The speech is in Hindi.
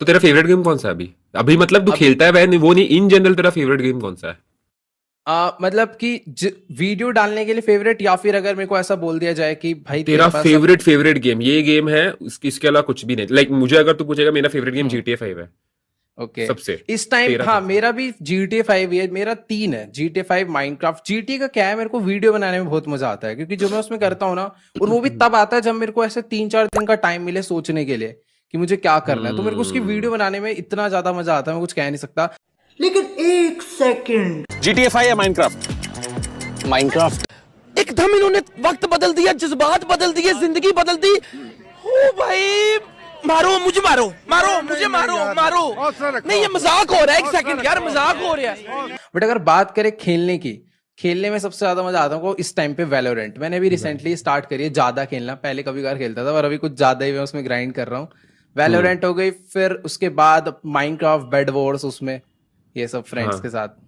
तो तेरा फेवरेट गेम कौन सा है अभी अभी मतलब तू खेलता है वह वो नहीं इन जनरल तेरा फेवरेट गेम कौन सा है आ, मतलब कि वीडियो डालने के लिए फेवरेट या फिर अगर मेरे को ऐसा बोल दिया जाए कि भाई तेरा फेवरेट फेवरेट गेम ये गेम है इसके अलावा कुछ भी नहीं लाइक like, मुझे अगर तू पूछेगा मेरा फेवरेट गेम GTA 5 है ओके okay. सबसे इस टाइम हाँ मेरा भी GTA 5 है मेरा तीन है जीटीए फाइव माइनक्राफ्ट जीटीए का क्या है मेरे को वीडियो बनाने में बहुत मजा आता है क्योंकि जो मैं उसमें करता हूँ ना और वो भी तब आता है जब मेरे को ऐसे तीन चार दिन का टाइम मिले सोचने के लिए कि मुझे क्या करना है तो मेरे को उसकी हम्म। वीडियो बनाने में इतना ज्यादा मजा आता है मैं कुछ कह नहीं सकता लेकिन एक second G T F I या माइनक्राफ्ट माइनक्राफ्ट एकदम इन्होंने वक्त बदल दिया जज्बात बदल दिए जिंदगी बदल दी ओ भाई मारो मुझे मारो मारो मुझे मारो मारो नहीं ये मजाक हो रहा है एक सेकंड यार मजाक हो रहा है बट अगर बात करें खेलने की खेलने में सबसे ज्यादा मजा आता है इस टाइम पे वेलोरेंट मैंने भी रिसेंटली स्टार्ट करी है ज्यादा खेलना पहले कभी कभार खेलता था पर अभी कुछ ज्यादा ही मैं उसमें ग्राइंड कर रहा हूँ वेलोरेंट हो गई फिर उसके बाद माइंड क्राफ्ट बेड वॉर्स उसमें ये सब फ्रेंड्स हाँ. के साथ